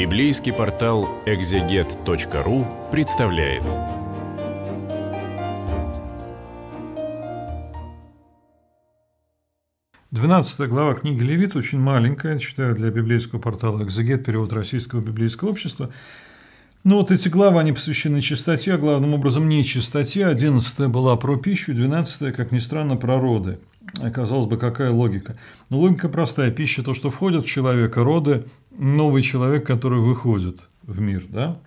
Библейский портал экзегет.ру представляет. Двенадцатая глава книги Левит очень маленькая, читаю для библейского портала «Экзегет», перевод Российского библейского общества. Ну вот эти главы, они посвящены чистоте, а главным образом не чистоте. Одиннадцатая была про пищу, двенадцатая, как ни странно, про роды. Э, казалось бы, какая логика? Но ну, логика простая. Пища – то, что входит в человека, роды – новый человек, который выходит в мир. Да?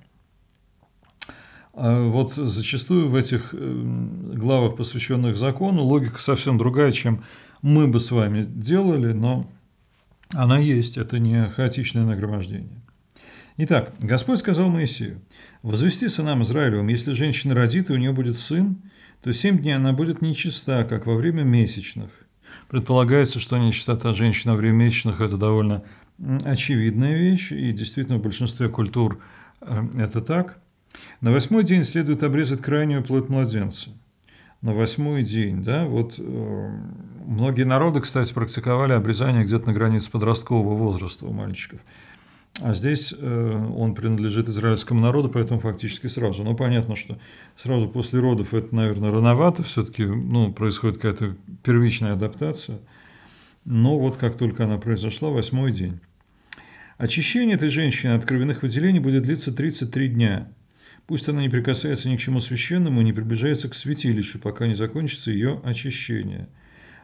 А вот зачастую в этих эм, главах, посвященных закону, логика совсем другая, чем мы бы с вами делали, но она есть, это не хаотичное нагромождение. Итак, Господь сказал Моисею, «Возвести сынам Израилевым, если женщина родит, и у нее будет сын, то 7 дней она будет нечиста, как во время месячных. Предполагается, что нечистота женщин во время месячных – это довольно очевидная вещь, и действительно в большинстве культур э, это так. На восьмой день следует обрезать крайнюю плоть младенца. На восьмой день, да, вот э, многие народы, кстати, практиковали обрезание где-то на границе подросткового возраста у мальчиков. А здесь э, он принадлежит израильскому народу, поэтому фактически сразу. Но ну, понятно, что сразу после родов это, наверное, рановато, все-таки ну, происходит какая-то первичная адаптация. Но вот как только она произошла, восьмой день. Очищение этой женщины от кровяных выделений будет длиться 33 дня. Пусть она не прикасается ни к чему священному и не приближается к святилищу, пока не закончится ее очищение –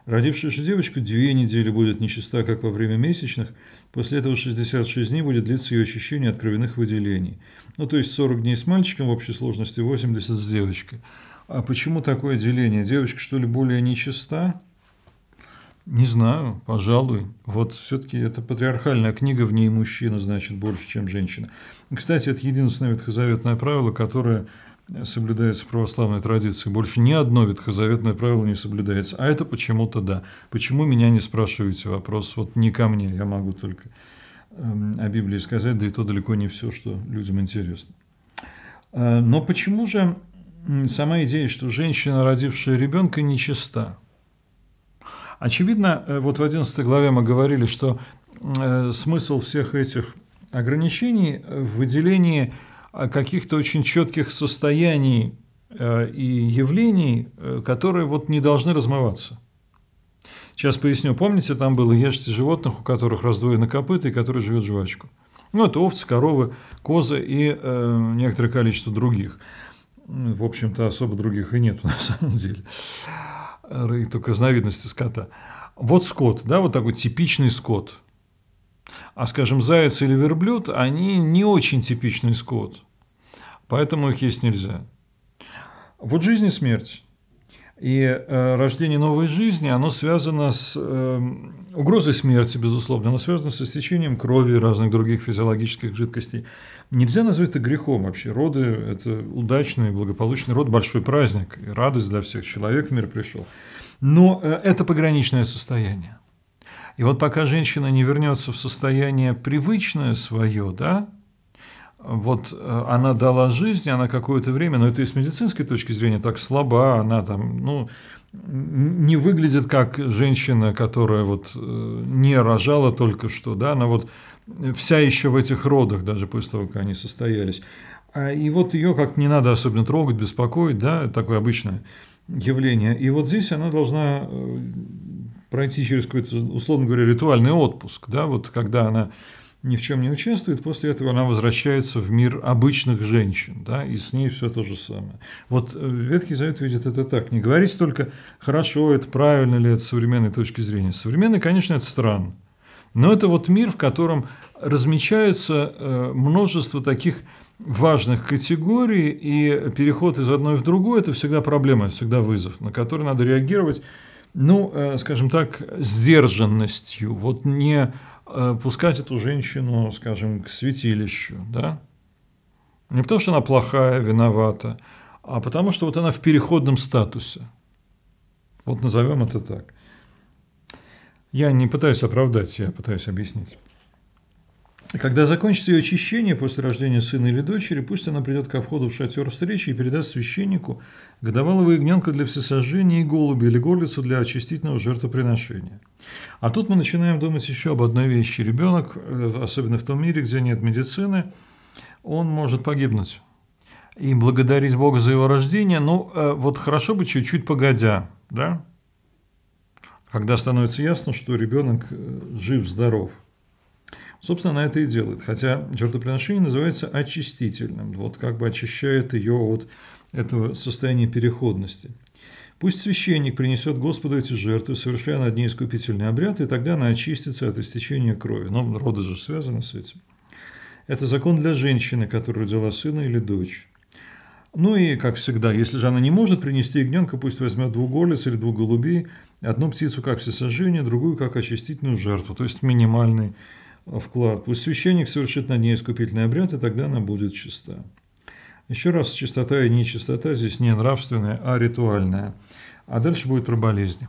Родившаяся девочка две недели будет нечиста, как во время месячных, после этого 66 дней будет длиться ее очищение от кровяных выделений. Ну, то есть 40 дней с мальчиком в общей сложности, 80 с девочкой. А почему такое деление? Девочка, что ли, более нечиста? Не знаю, пожалуй. Вот все-таки это патриархальная книга, в ней мужчина значит больше, чем женщина. Кстати, это единственное ветхозаветное правило, которое соблюдается православная традиция, больше ни одно ветхозаветное правило не соблюдается. А это почему-то да. Почему меня не спрашиваете вопрос? Вот не ко мне, я могу только эм, о Библии сказать, да и то далеко не все, что людям интересно. А, но почему же сама идея, что женщина, родившая ребенка, нечиста? Очевидно, э, вот в 11 главе мы говорили, что э, смысл всех этих ограничений в выделении – каких-то очень четких состояний э, и явлений, э, которые вот не должны размываться. Сейчас поясню. Помните, там было «Ешьте животных, у которых раздвоены копыта и которые живет жвачку». Ну, это овцы, коровы, козы и э, некоторое количество других. Ну, в общем-то, особо других и нет на самом деле. И только разновидности скота. Вот скот, да, вот такой типичный скот. А, скажем, заяц или верблюд, они не очень типичный скот. Поэтому их есть нельзя. Вот жизнь и смерть. И э, рождение новой жизни, оно связано с э, угрозой смерти, безусловно, оно связано с истечением крови и разных других физиологических жидкостей. Нельзя назвать это грехом вообще. Роды – это удачный, благополучный род, большой праздник, и радость для всех. Человек в мир пришел. Но э, это пограничное состояние. И вот пока женщина не вернется в состояние привычное свое, да, вот э, она дала жизнь, она какое-то время, но это и с медицинской точки зрения так слаба, она там, ну, не выглядит как женщина, которая вот э, не рожала только что, да, она вот э, вся еще в этих родах, даже после того, как они состоялись. А, и вот ее как-то не надо особенно трогать, беспокоить, да, такое обычное явление. И вот здесь она должна пройти через какой-то, условно говоря, ритуальный отпуск, да, вот когда она ни в чем не участвует, после этого она возвращается в мир обычных женщин, да, и с ней все то же самое. Вот э, Ветхий Завет видит это так. Не говорите только, хорошо, это правильно ли это с современной точки зрения. Современный, конечно, это странно. Но это вот мир, в котором размечается э, множество таких важных категорий, и переход из одной в другую – это всегда проблема, это всегда вызов, на который надо реагировать, ну, э, скажем так, сдержанностью, вот не Э, пускать эту женщину, скажем, к святилищу, да? Не потому, что она плохая, виновата, а потому, что вот она в переходном статусе. Вот назовем это так. Я не пытаюсь оправдать, я пытаюсь объяснить. Когда закончится ее очищение после рождения сына или дочери, пусть она придет ко входу в шатер встречи и передаст священнику годовалого ягненка для всесожжения и голуби или горлицу для очистительного жертвоприношения. А тут мы начинаем думать еще об одной вещи. Ребенок, э, особенно в том мире, где нет медицины, он может погибнуть. И благодарить Бога за его рождение, ну, э, вот хорошо бы чуть-чуть погодя, да? Когда становится ясно, что ребенок э, жив-здоров – Собственно, она это и делает. Хотя жертвоприношение называется очистительным. Вот как бы очищает ее от этого состояния переходности. Пусть священник принесет Господу эти жертвы, совершая над ней искупительный обряд, и тогда она очистится от истечения крови. Но роды же связаны с этим. Это закон для женщины, которая родила сына или дочь. Ну и, как всегда, если же она не может принести ягненка, пусть возьмет двух двугорлиц или двух голубей, одну птицу как всесожжение, другую как очистительную жертву, то есть минимальный вклад. Пусть священник совершит на ней искупительный обряд, и тогда она будет чиста. Еще раз, чистота и нечистота здесь не нравственная, а ритуальная. А дальше будет про болезни.